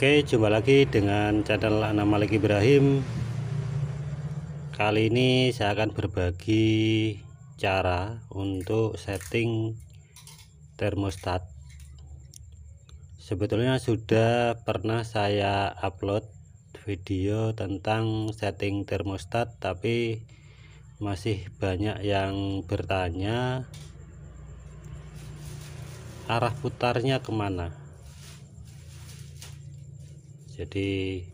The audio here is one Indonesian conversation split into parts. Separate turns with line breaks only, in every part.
Oke, jumpa lagi dengan channel Ana Malik Ibrahim. Kali ini saya akan berbagi cara untuk setting termostat. Sebetulnya sudah pernah saya upload video tentang setting termostat tapi masih banyak yang bertanya arah putarnya kemana jadi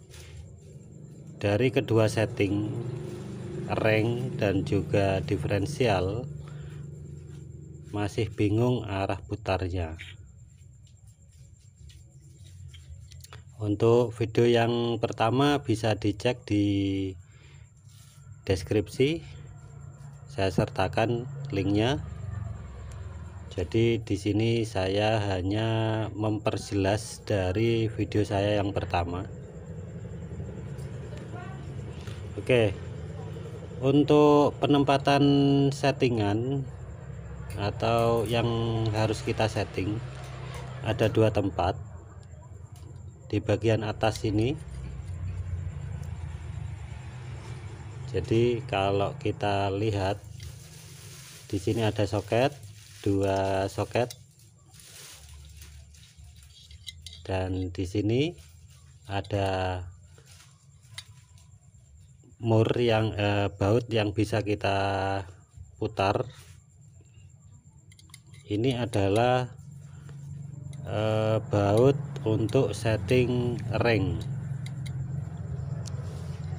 dari kedua setting rank dan juga diferensial masih bingung arah putarnya untuk video yang pertama bisa dicek di deskripsi saya sertakan linknya jadi di sini saya hanya memperjelas dari video saya yang pertama Oke untuk penempatan settingan atau yang harus kita setting ada dua tempat di bagian atas ini jadi kalau kita lihat di sini ada soket dua soket dan di sini ada mur yang eh, baut yang bisa kita putar ini adalah eh, baut untuk setting ring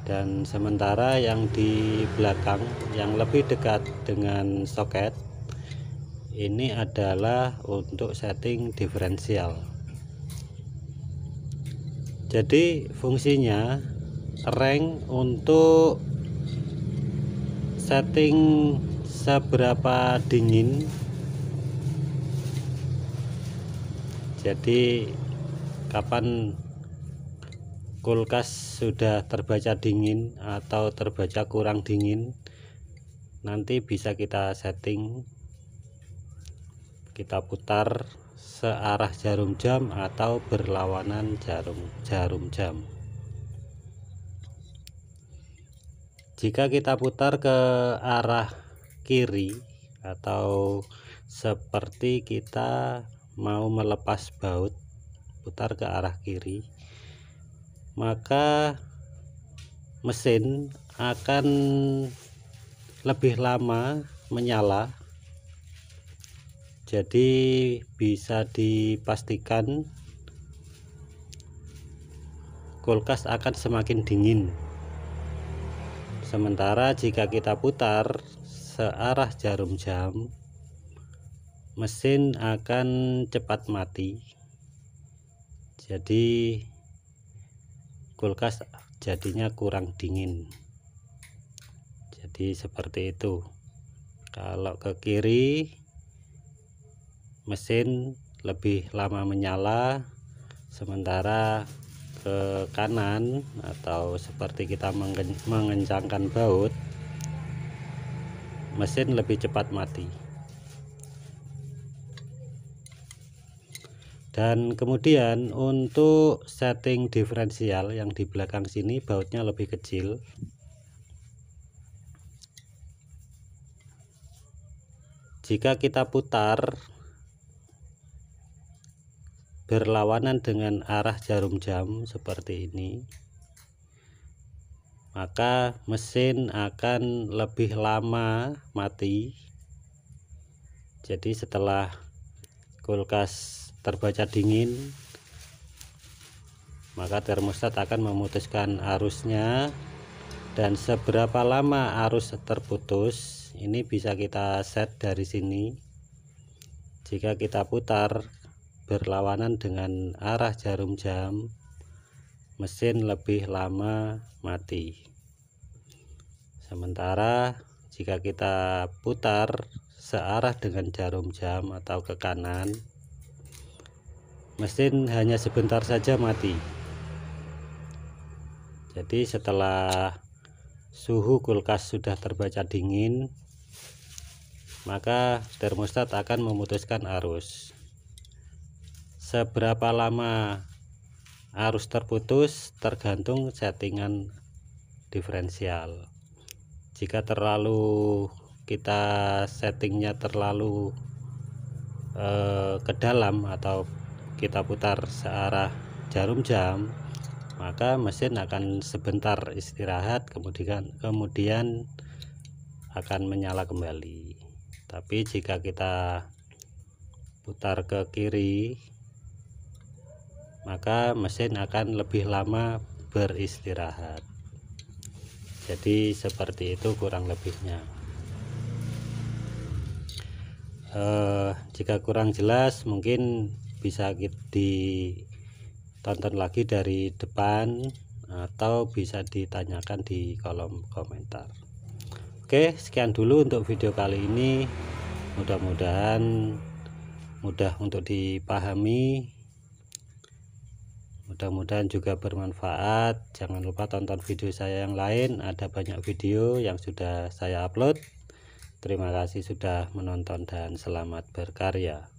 dan sementara yang di belakang yang lebih dekat dengan soket ini adalah untuk setting diferensial jadi fungsinya rank untuk setting seberapa dingin jadi kapan kulkas sudah terbaca dingin atau terbaca kurang dingin nanti bisa kita setting kita putar searah jarum jam atau berlawanan jarum jarum jam jika kita putar ke arah kiri atau seperti kita mau melepas baut putar ke arah kiri maka mesin akan lebih lama menyala jadi bisa dipastikan kulkas akan semakin dingin sementara jika kita putar searah jarum jam mesin akan cepat mati jadi kulkas jadinya kurang dingin jadi seperti itu kalau ke kiri mesin lebih lama menyala sementara ke kanan atau seperti kita mengencangkan baut mesin lebih cepat mati dan kemudian untuk setting diferensial yang di belakang sini bautnya lebih kecil jika kita putar berlawanan dengan arah jarum jam seperti ini maka mesin akan lebih lama mati jadi setelah kulkas terbaca dingin maka termostat akan memutuskan arusnya dan seberapa lama arus terputus ini bisa kita set dari sini jika kita putar berlawanan dengan arah jarum jam, mesin lebih lama mati. Sementara jika kita putar searah dengan jarum jam atau ke kanan, mesin hanya sebentar saja mati. Jadi setelah suhu kulkas sudah terbaca dingin, maka termostat akan memutuskan arus seberapa lama arus terputus tergantung settingan diferensial jika terlalu kita settingnya terlalu eh, ke dalam atau kita putar searah jarum jam maka mesin akan sebentar istirahat kemudian kemudian akan menyala kembali tapi jika kita putar ke kiri maka mesin akan lebih lama beristirahat jadi seperti itu kurang lebihnya eh, jika kurang jelas mungkin bisa ditonton lagi dari depan atau bisa ditanyakan di kolom komentar oke sekian dulu untuk video kali ini mudah-mudahan mudah untuk dipahami mudah-mudahan juga bermanfaat jangan lupa tonton video saya yang lain ada banyak video yang sudah saya upload terima kasih sudah menonton dan selamat berkarya